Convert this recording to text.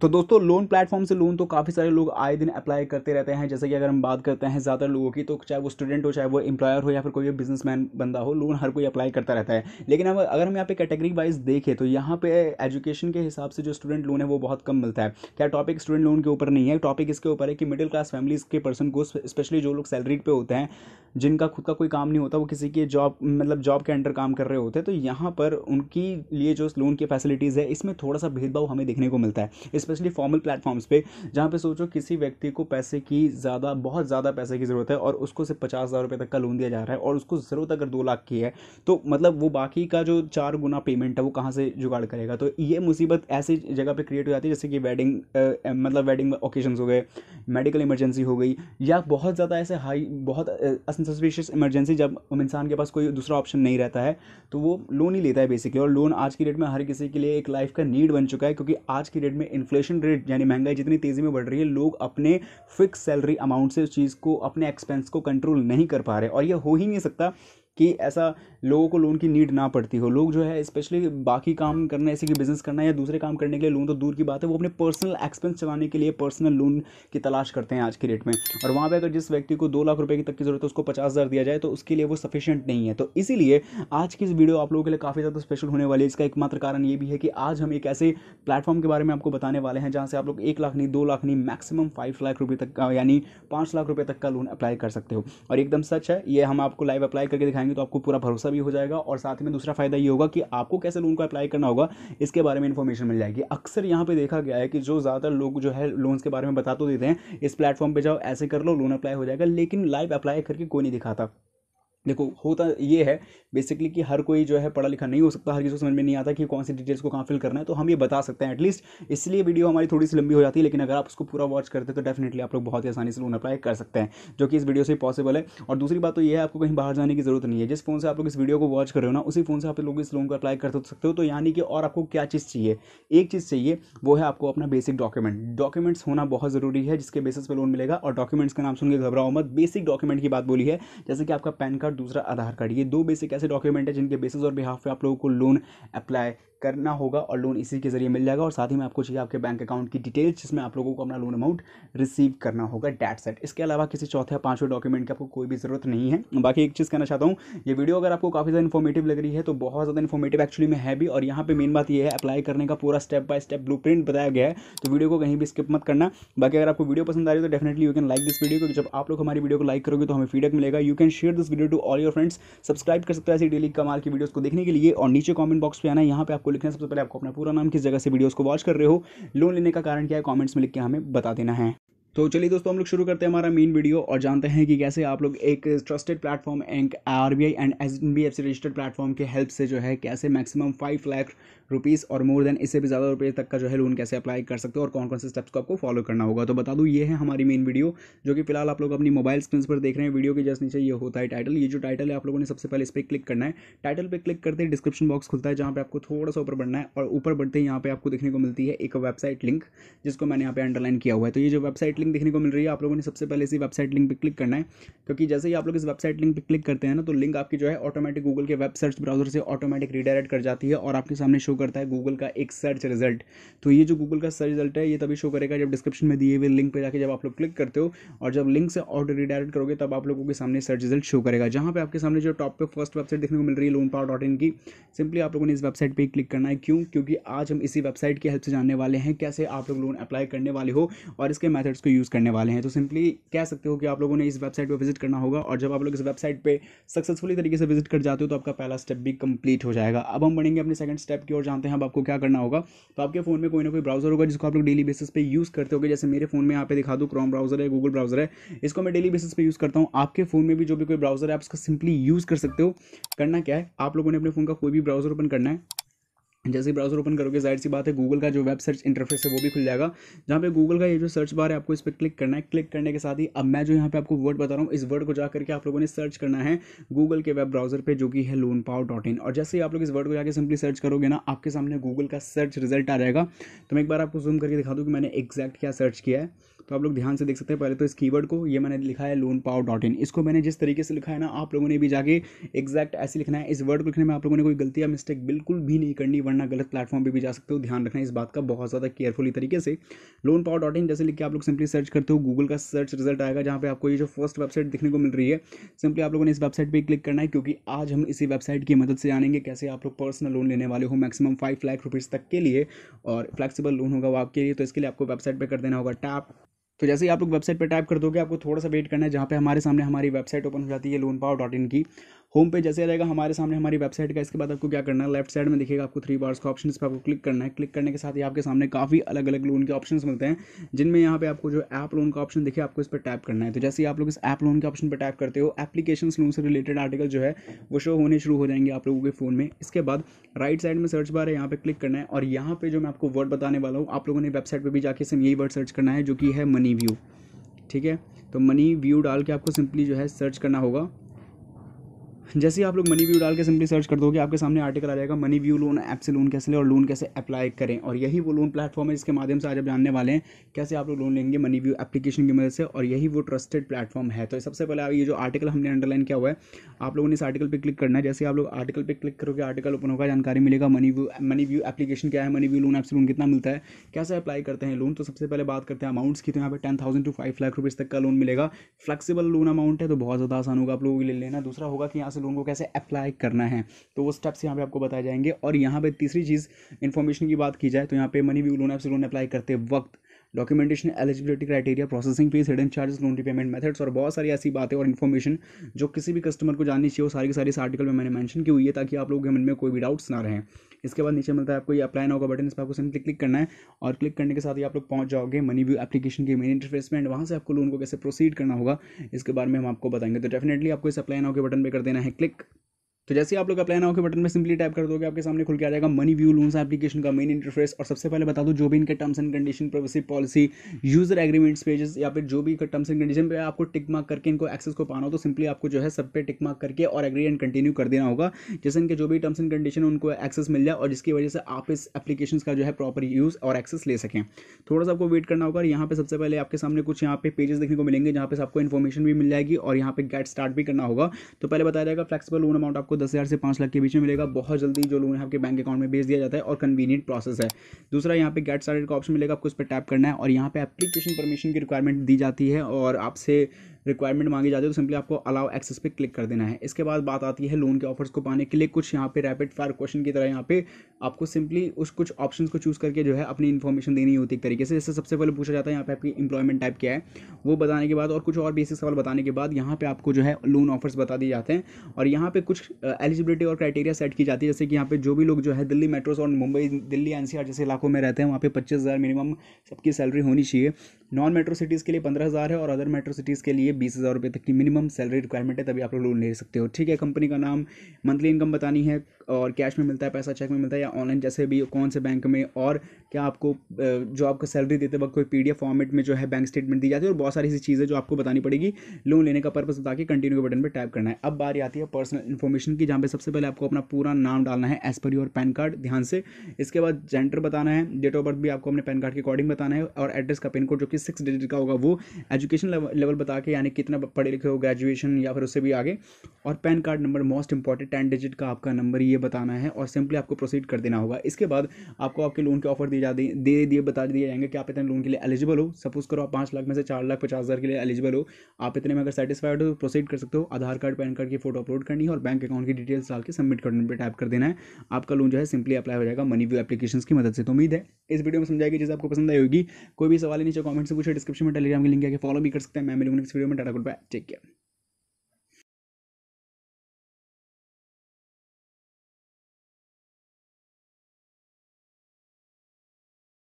तो दोस्तों loan platform से लोन तो काफ़ी सारे लोग आए दिन अप्लाई करते रहते हैं जैसे कि अगर हम बात करते हैं ज़्यादातर लोगों की तो चाहे वो स्टूडेंट हो चाहे वो एम्प्लॉयर हो या फिर कोई बिजनेसमैन बंदा हो लोन हर कोई अप्लाई करता रहता है लेकिन अब अगर हम यहाँ पे कैटेगरी वाइज देखें तो यहाँ पे एजुकेशन के हिसाब से जो स्टूडेंट लोन है वो बहुत कम मिलता है क्या टॉपिक स्टूडेंट लोन के ऊपर नहीं है टॉपिक इसके ऊपर है कि मिडिल क्लास फैमिलीज़ के पर्सन को स्पेशली जो लोग सैलरीड पर होते हैं जिनका खुद का कोई काम नहीं होता वो किसी के जॉब मतलब जॉब के अंडर काम कर रहे होते हैं तो यहाँ पर उनकी लिए जो लोन की फैसिलिटीज़ है इसमें थोड़ा सा भेदभाव हमें देखने को मिलता है इस स्पेशली फॉर्मल प्लेटफॉर्म्स पे जहाँ पे सोचो किसी व्यक्ति को पैसे की ज़्यादा बहुत ज़्यादा पैसे की ज़रूरत है और उसको सिर्फ पचास हज़ार रुपये तक का लोन दिया जा रहा है और उसको ज़रूरत अगर दो लाख की है तो मतलब वो बाकी का जो चार गुना पेमेंट है वो कहाँ से जुगाड़ करेगा तो ये मुसीबत ऐसी जगह पर क्रिएट हो जाती है जैसे कि वेडिंग मतलब वेडिंग ओकेजन हो गए मेडिकल इमरजेंसी हो गई या बहुत ज़्यादा ऐसे हाई बहुत अनसस्पिशियस इमरजेंसी जब इंसान के पास कोई दूसरा ऑप्शन नहीं रहता है तो वो लोन ही लेता है बेसिकली और लोन आज की डेट में हर किसी के लिए एक लाइफ का नीड बन चुका है क्योंकि आज की डेट में इन्फ्लेशन इन्फ्लेशन रेट यानी महंगाई जितनी तेज़ी में बढ़ रही है लोग अपने फिक्स सैलरी अमाउंट से उस चीज़ को अपने एक्सपेंस को कंट्रोल नहीं कर पा रहे और यह हो ही नहीं सकता कि ऐसा लोगों को लोन की नीड ना पड़ती हो लोग जो है स्पेशली बाकी काम करना ऐसे कि बिज़नेस करना या दूसरे काम करने के लिए लोन तो दूर की बात है वो अपने पर्सनल एक्सपेंस चलाने के लिए पर्सनल लोन की तलाश करते हैं आज के डेट में और वहाँ पर अगर जिस व्यक्ति को दो लाख रुपये की तक की ज़रूरत है उसको पचास हज़ार दिया जाए तो उसके लिए वो सफिशियंट नहीं है तो इसीलिए आज की इस वीडियो आप लोगों के लिए काफ़ी ज़्यादा स्पेशल होने वाली है इसका एकमात्र कारण ये भी है कि आज हम एक ऐसे प्लेटफॉर्म के बारे में आपको बताने वाले हैं जहाँ से आप लोग एक लाख नहीं दो लाख नहीं मैक्सिमम फाइव लाख रुपये तक का यानी पाँच लाख रुपये तक का लोन अप्लाई कर सकते हो और एकदम सच है ये हम आपको लाइव अप्लाई करके दिखाएंगे जाएंगे तो आपको पूरा भरोसा भी हो जाएगा और साथ में दूसरा फ़ायदा ये होगा कि आपको कैसे लोन को अप्लाई करना होगा इसके बारे में इन्फॉर्मेशन मिल जाएगी अक्सर यहाँ पर देखा गया है कि जो ज़्यादातर लोग जो है लोन्स के बारे में बता तो देते हैं इस प्लेटफॉर्म पर जाओ ऐसे कर लो लोन अप्लाई हो जाएगा लेकिन लाइव अप्लाई करके कोई नहीं दिखाता देखो होता ये है बेसिकली कि हर कोई जो है पढ़ा लिखा नहीं हो सकता हर किसी को समझ में नहीं आता कि कौन सी डिटेल्स को कहाँ फिल करना है तो हम ये बता सकते हैं एटलीस्ट इसलिए वीडियो हमारी थोड़ी सी लंबी हो जाती है लेकिन अगर आप उसको पूरा वॉच करते तो डेफिनेटली आप लोग बहुत ही आसानी से लोन अप्लाई कर सकते हैं जो कि इस वीडियो से पॉसिबल है और दूसरी बात तो यह है आपको कहीं बाहर जाने की जरूरत नहीं है जिस फोन से आप लोग इस वीडियो को वॉच कर रहे हो ना उसी फोन से आप लोग इस लोन को अप्लाई कर तो सकते हो तो यानी कि और आपको क्या चीज़ चाहिए एक चीज़ चाहिए वो है आपको अपना बेसिक डॉक्यूमेंट डॉक्यूमेंट्स होना बहुत ज़रूरी है जिसके बेसिस पर लोन मिलेगा और डॉक्यूमेंट्स का नाम सुनकर घबराओ मत बेसिक डॉक्यूमेंट की बात बोली है जैसे कि आपका पैन कार्ड दूसरा आधार कार्ड ये दो बेसिक ऐसे डॉक्यूमेंट है जिनके बेसिस और बिहाफ पे आप लोगों को लोन अप्लाई करना होगा और लोन इसी के ज़रिए मिल जाएगा और साथ ही में आपको चाहिए आपके बैंक अकाउंट की डिटेल्स जिसमें आप लोगों को अपना लोन अमाउंट रिसीव करना होगा डैट सेट इसके अलावा किसी चौथे या पांचवें डॉक्यूमेंट की आपको कोई भी ज़रूरत नहीं है बाकी एक चीज़ कहना चाहता हूँ ये वीडियो अगर आपको काफ़ी ज़्यादा इन्फॉर्मेटिव लग रही है तो बहुत ज़्यादा इन्फॉर्मेटिव एक्चुअली में है भी और यहाँ पर मेन बात यह है अप्लाई करने का पूरा स्टेप बाय स्टेप ब्लू बताया गया है तो वीडियो को कहीं भी स्किप मत करना बाकी अगर आपको वीडियो पसंद आ रही है तो definitely you can like this video क्योंकि जब आप लोग हमारी वीडियो को लाइक करोगे तो हमें फीडबैक मिलेगा you can share this video to all your friends subscribe कर सकते हो ऐसी डेली कमाल की वीडियोज़ को देखने के लिए और नीचे कॉमेंट बॉक्स पर आना यहाँ पर आपको आपको लिखना सबसे पहले आपको अपना पूरा नाम किस जगह से वीडियोज़ को वॉच कर रहे हो लोन लेने का कारण क्या है कॉमेंट्स में लिख के हमें बता देना है तो चलिए दोस्तों हम लोग शुरू करते हैं हमारा मेन वीडियो और जानते हैं कि कैसे आप लोग एक ट्रस्टेड प्लेटफॉर्म एंक R B I and S B F C registered platform के हेल्प से जो है कैसे मैक्सिमम फाइव लाख रुपीज़ और मोर देन इससे भी ज़्यादा रुपये तक का जो है लोन कैसे अप्लाई कर सकते हो और कौन कौन से स्टेप्स को आपको फॉलो करना होगा तो बता दूँ ये है हमारी मेन वीडियो जो कि फिलहाल आप लोग अपनी मोबाइल स्क्रीन पर देख रहे हैं वीडियो के जस्ट नीचे ये होता है टाइटल ये जो टाइटल है आप लोगों ने सबसे पहले इस पर क्लिक करना है टाइटल पर क्लिक करते हैं डिस्क्रिप्शन बॉक्स खुलता है जहाँ पर आपको थोड़ा सा ऊपर बढ़ना है और ऊपर बढ़ते ही यहाँ पर आपको देखने को मिलती है एक वेबसाइट लिंक जिसको मैंने यहाँ पर अंडरलाइन किया हुआ है तो ये जो वेबसाइट लिंक देखने को मिल रही है आप लोगों ने सबसे पहले इसी वेबसाइट लिंक पर क्लिक करना है क्योंकि जैसे ही आप लोग इस वेबसाइट लिंक पर क्लिक करते हैं ना तो लिंक आपकी जो है ऑटोमेटिक गूगल के वेब सर्च ब्राउजर से ऑटोमेटिक रिडायरेक्ट कर जाती है और आपके सामने शो करता है गूगल का एक सर्च रिजल्ट तो ये जो गूगल का सर्च रिजल्ट है ये तभी शो करेगा जब डिस्क्रिप्शन में दिए हुए लिंक पर जाकर जब आप लोग क्लिक करते हो और जब लिंक से ऑर्डर रिडायरेक्ट करोगे तब आप लोगों के सामने सर्च रिजल्ट शो करेगा जहाँ पर आपके सामने जो टॉप पर फर्स्ट वेबसाइट देखने को मिल रही है लोन पावर डॉट इन की सिंपली आप लोगों ने इस वेबसाइट पर क्लिक करना है क्यों क्योंकि आज हम इसी वेबसाइट की हेल्प से जानने वाले हैं कैसे आप लोग लोन अप्लाई करने वाले हो और इसके मैथड्स को को यूज़ करने वाले हैं तो सिंपली कह सकते हो कि आप लोगों ने इस वेबसाइट पर विजिट करना होगा और जब आप लोग इस वेबसाइट पर सक्सेसफुली तरीके से विजिट कर जाते हो तो आपका पहला स्टेप भी कंप्लीट हो जाएगा अब हम बढ़ेंगे अपने सेकंड स्टेप की ओर जानते हैं अब आपको क्या करना होगा तो आपके फ़ोन में कोई ना कोई ब्राउजर होगा जिसको आप लोग डेली बेसिस पे यूज़ करते हो जैसे मेरे फ़ोन में यहाँ पे दिखा दो क्रोम ब्राउजर है गूगल ब्राउजर है इसको मैं डेली बेसिस पर यूज़ करता हूँ आपके फ़ोन में भी जो भी कोई ब्राउजर है आप उसका सिंपली यूज़ कर सकते हो करना क्या है आप लोगों ने अपने फ़ोन का कोई भी ब्राउजर ओपन करना है जैसे ब्राउज़र ओपन करोगे जाहिर सी बात है गूगल का जो वेब सर्च इंटरफेस है वो भी खुल जाएगा जहाँ पे गूगल का ये जो सर्च बार है आपको इस पर क्लिक करना है क्लिक करने के साथ ही अब मैं जो यहाँ पे आपको वर्ड बता रहा हूँ इस वर्ड को जा करके आप लोगों ने सर्च करना है गूगल के वेब ब्राउज़र पर जो कि है लोन पाओ डॉट इन और जैसे ही आप लोग इस वर्ड को जाकर सिंपली सर्च करोगे ना आपके सामने गूगल का सर्च रिजल्ट आ जाएगा तो मैं एक बार आपको जूम करके दिखा दूँ कि मैंने एग्जैक्ट क्या सर्च किया है तो आप लोग ध्यान से देख सकते हैं पहले तो इस कीवर्ड को ये मैंने लिखा है लोन पाव डॉट इन इसको मैंने जिस तरीके से लिखा है ना आप लोगों ने भी जाके एग्जैक्ट ऐसे लिखना है इस वर्ड को लिखने में आप लोगों ने कोई गलती या मिस्टेक बिल्कुल भी नहीं करनी वरना गलत प्लेटफॉर्म पर भी जा सकते हो ध्यान रखना इस बात का बहुत ज़्यादा केयरफुली तरीके से लोन पावर डॉट इन जैसे लिख के आप लोग सिंपली सर्च करते हो गूगल का सर्च रिजल्ट आएगा जहाँ पर आपको ये जो फर्स्ट वेबसाइट देखने को मिल रही है सिंपली आप लोगों ने इस वेबसाइट पर क्लिक करना है क्योंकि आज हम इसी वेबसाइट की मदद से जानेंगे कैसे आप लोग पर्सनल लोन लेने वाले हो मैक्सिमम फाइव लाख रुपीज़ तक के लिए और फ्लेक्सिबल लोन होगा वो आपके लिए तो इसके लिए आपको वेबसाइट पर कर देना होगा टैप तो जैसे ही आप लोग वेबसाइट पर टाइप कर दोगे आपको थोड़ा सा वेट करना है जहाँ पे हमारे सामने हमारी वेबसाइट ओपन हो जाती है लोन पावर डॉट इन की होम पेज जैसे रहेगा हमारे सामने हमारी वेबसाइट का इसके बाद आपको क्या करना है लेफ्ट साइड में दिखेगा आपको थ्री बार्स का ऑप्शन पर आपको क्लिक करना है क्लिक करने के साथ ही आपके सामने काफ़ी अलग अलग लोन के ऑप्शन मिलते हैं जिनमें यहाँ पे आपको जो ऐप लोन का ऑप्शन दिखे आपको इस पर टैप करना है तो जैसे ही आप लोग इस ऐप लोन के ऑप्शन पर टैप करते हो एप्लीकेशन लोन से रिलेटेड आर्टिकल जो है वो शो होने शुरू हो जाएंगे आप लोगों के फ़ोन में इसके बाद राइट साइड में सर्च बार है यहाँ पर क्लिक करना है और यहाँ पर जो मैं आपको वर्ड बताने वाला हूँ आप लोगों ने वेबसाइट पर भी जाके सिम यही वर्ड सर्च करना है जो कि है मनी व्यू ठीक है तो मनी व्यू डाल के आपको सिंपली जो है सर्च करना होगा जैसे ही आप लोग मनी व्यू डाल के सिंपली सर्च कर दोगे आपके सामने आर्टिकल आ जाएगा मनी व्यू लोन ऐप से लोन कैसे लें और लोन कैसे अप्लाई करें और यही वो लोन प्लेटफॉर्म है जिसके माध्यम से आज आप जानने वाले हैं कैसे आप लोग लोन लेंगे मनी व्यू एप्लीकेशन की मदद से और यही वो ट्रस्टेड प्लेटफॉर्म है तो सबसे पहले ये जो आर्टिकल हमने अंडरलाइन किया हुआ है आप लोगों ने इस आर्टिकल पर क्लिक करना है जैसे आप लोग आर्टिकल पर क्लिक करोगे आर्टिकल ओपन होगा जानकारी मिलेगा Money View Money View application क्या है मनी व्यू लोन ऐप से लोन कितना मिलता है कैसे अप्लाई करते हैं लोन तो सबसे पहले बात करते हैं अमाउंट्स की तो यहाँ पर ten thousand to five lakh rupees तक का लोन मिलेगा फ्लेक्सिबल लोन अमाउंट है तो बहुत ज़्यादा आसान होगा आप लोगों के लिए लेना दूसरा होगा कि यहाँ से से लोगों को कैसे अप्लाई करना है तो वो स्टेप्स यहाँ पे आपको बताए जाएंगे और यहाँ पे तीसरी चीज़ इन्फॉर्मेशन की बात की जाए तो यहाँ पे मनी व्यू लोन ऐप से लोन अप्लाई करते वक्त documentation eligibility criteria processing fees hidden charges loan repayment methods और बहुत सारी ऐसी बातें और इन्फॉर्मेशन जो किसी भी कस्टमर को जाननी चाहिए वो सारी की सारी इस आर्टिकल में मैंने मैंशन की हुई है ताकि आप लोगों के मन में कोई भी डाउट्स ना रहें इसके बाद नीचे मिलता है आपको ये अप्लाई नाउ का बटन इस पर आपको सिंपली क्लिक करना है और क्लिक करने के साथ ही आप लोग पहुँच जाओगे मनी व्यू एप्लीकेशन के मेन इंटरफेस में एंड वहाँ से आपको लोन को कैसे प्रोसीड करना होगा इसके बारे में हम आपको बताएंगे तो डेफिनेटली आपको इस अप्लाई नाउ के बटन पर कर देना है क्लिक तो जैसे आप लोग अप्लाई नाउ के बटन में सिंपली टाइप कर दोगे आपके सामने खुल के आ जाएगा मनी व्यू लोन्स एप्लीकेशन का मेन इंटरफेस और सबसे पहले बता दो जो भी इनके terms and condition privacy policy user agreements pages या फिर जो भी टर्म्स एंड कंडीशन पे आपको टिक मार्क करके इनको एक्सेस को पाना हो तो सिंपली आपको जो है सब पे टिक मार्क करके और एग्री एंड कंटिन्यू कर देना होगा जैसे इनके जो भी टर्म्स एंड कंडीशन उनको एक्सेस मिल जाए और जिसकी वजह से आप इस एप्लीकेशन का जो है प्रॉपर यूज़ और एक्सेस ले सकें थोड़ा सा आपको वेट करना होगा यहाँ पर सबसे पहले आपके सामने कुछ यहाँ पे पेजेस देखने को मिलेंगे जहाँ पे आपको इन्फॉर्मेशन भी मिल जाएगी और यहाँ पे गेट स्टार्ट भी करना होगा तो पहले बताया जाएगा फ्लेक्सिबल लोन अमाउंट आपको दस हज़ार से पाँच लाख के बीच में मिलेगा बहुत जल्दी जो लोन है आपके बैंक अकाउंट में भेज दिया जाता है और कन्वीनियंट प्रोसेस है दूसरा यहाँ पे गेट स्टार्टेड का ऑप्शन मिलेगा आपको उस पर टैप करना है और यहाँ पे एप्लीकेशन परमिशन की रिक्वायरमेंट दी जाती है और आपसे रिक्वायरमेंट मांगी जाती है तो सिंपली आपको अलाउ एक्सेस पे क्लिक कर देना है इसके बाद बात आती है लोन के ऑफर्स को पाने के लिए कुछ यहाँ पे रैपिड फायर क्वेश्चन की तरह यहाँ पे आपको सिंपली उस कुछ ऑप्शन को चूज़ करके जो है अपनी इन्फॉर्मेशन देनी होती है एक तरीके से जैसे सबसे पहले पूछा जाता है यहाँ पे आपकी इंप्लॉयमेंट टाइप क्या है वो बताने के बाद और कुछ और बेसिक सवाल बताने के बाद यहाँ पे आपको जो है लोन ऑफर्स बता दिए जाते हैं और यहाँ पे कुछ एलिजिबिलिटी और क्राइटेरिया सेट की जाती है जैसे कि यहाँ पे जो भी लोग जो है दिल्ली मेट्रोस और मुंबई दिल्ली एनसीआर जैसे इलाकों में रहते हैं वहाँ पे पच्चीस मिनिमम सबकी सैलरी होनी चाहिए नॉन मेट्रो सिटीज़ के लिए पंद्रह है और अदर मेट्रो सिटीज़ के लिए चाहिए बीस हज़ार रुपये तक की मिनिमम सैलरी रिक्वायरमेंट है तभी आप लोग लोन ले सकते हो ठीक है कंपनी का नाम मंथली इनकम बतानी है और कैश में मिलता है पैसा चेक में मिलता है या ऑनलाइन जैसे भी कौन से बैंक में और क्या आपको जो आपको सैलरी देते वक्त कोई पी फॉर्मेट में जो है बैंक स्टेटमेंट दी जाती है और बहुत सारी ऐसी चीज़ें जो आपको बतानी पड़ेगी लोन लेने का पर्पज़ बता के कंटिन्यू के बटन पर टाइप करना है अब बारी आती है पर्सनल इन्फॉर्मेशन की जहाँ पर सबसे पहले आपको अपना पूरा नाम डालना है as per your pan card ध्यान से इसके बाद जेंडर बताना है डेट ऑफ बर्थ भी आपको अपने पैन कार्ड के अकॉर्डिंग बताना है और एड्रेस का पिन कोड जो कि सिक्स डिजिट का होगा वो एजुकेशन लेवल बता के यानी कितना पढ़े लिखे हो ग्रेजुएशन या फिर उससे भी आगे और PAN card number most important ten digit का आपका नंबर ये बताना है और सिंपली आपको प्रोसीड कर देना होगा इसके बाद आपको आपके लोन के ऑफर दिए जा दे दिए बता दिए जाएंगे कि आप इतने लोन के लिए एलिजिबल हो सपोज करो आप पाँच लाख में से चार लाख पचास हज़ार के लिए एलिजिबल हो आप इतने में अगर सेटिसफाइड हो तो प्रोसीड कर सकते हो आधार कार्ड पैन कार्ड की फोटो अपलोड करनी है और बैंक अकाउंट की डिटेल्स डाल के सबमिट करने पर टाइप कर देना है आपका लोन जो है सिंपली अप्लाई हो जाएगा मनी व्यू एप्लीकेशन की मदद से तो उम्मीद है इस वीडियो में समझाएगी जैसे आपको पसंद आएगी कोई भी सवाल नीचे कॉमेंट से पूछे डिस्क्रिप्शन में टेलीग्राम की लिंक आगे फॉलो भी कर सकते हैं मैं मिलूंगा नेक्स्ट वीडियो പേയ്മെൻറ്റ് അടക്കൂഡ് ബൈ ടേക്ക് കെയർ